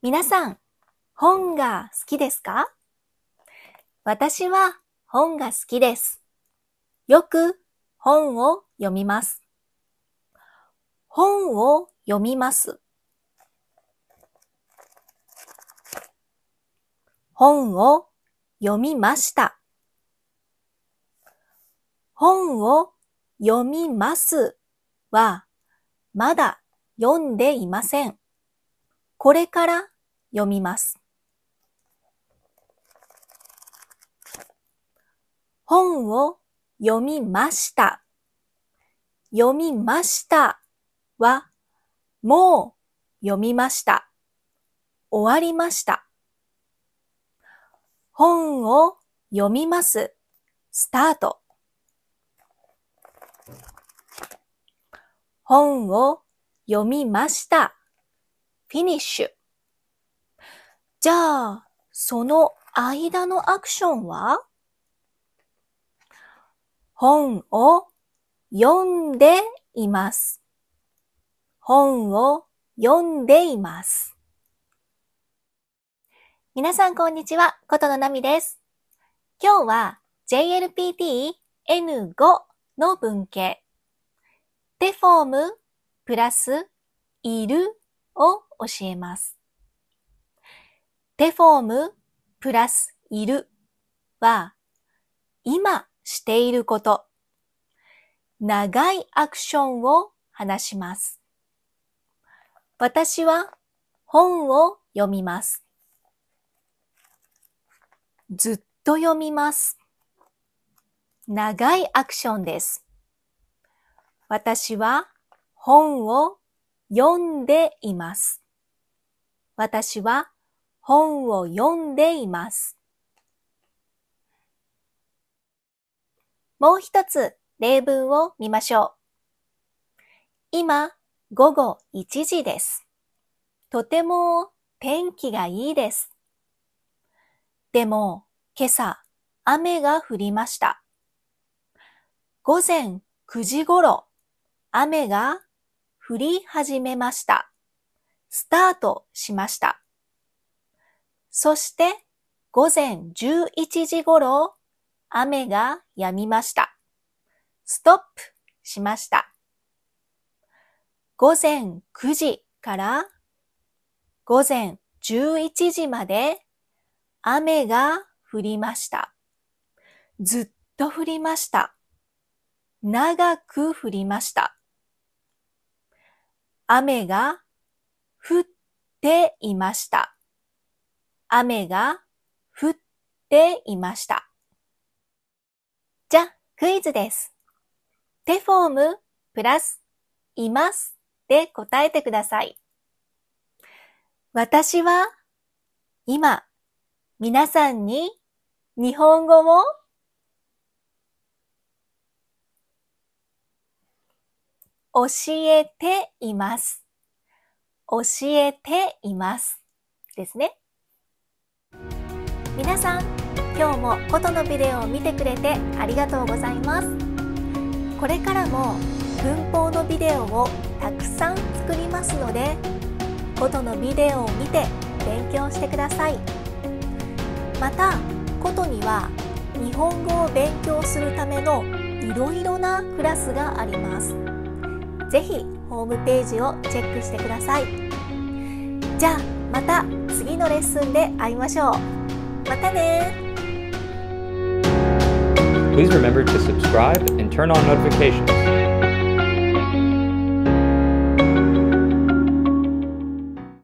皆さん、本が好きですか私は本が好きです。よく本を読みます。本を読みます。本を読みました。本を読みますは、まだ読んでいません。これから読みます。本を読みました。読みましたは、もう読みました。終わりました。本を読みます。スタート。本を読みました。フィニッシュ。じゃあ、その間のアクションは本を読んでいます。本を読んでいます。皆さんこんにちは、ことのなみです。今日は JLPT N5 の文型。デフォームプラスいるを教えます。テフォームプラスいるは、今していること、長いアクションを話します。私は本を読みます。ずっと読みます。長いアクションです。私は本を読んでいます。私は本を読んでいます。もう一つ例文を見ましょう。今、午後1時です。とても天気がいいです。でも、今朝、雨が降りました。午前9時頃、雨が振り始めました。スタートしました。そして午前11時頃、雨が止みました。ストップしました。午前9時から午前11時まで雨が降りました。ずっと降りました。長く降りました。雨が降っていました。雨が降っていました。じゃ、クイズです。テフォームプラスいますで答えてください。私は今皆さんに日本語を教えています。教えています。ですね。皆さん、今日もことのビデオを見てくれてありがとうございます。これからも文法のビデオをたくさん作りますので、ことのビデオを見て勉強してください。また、ことには日本語を勉強するためのいろいろなクラスがあります。ぜひホームページをチェックしてくださいじゃあまた次のレッスンで会いましょうまたね Please remember to subscribe and turn on notifications.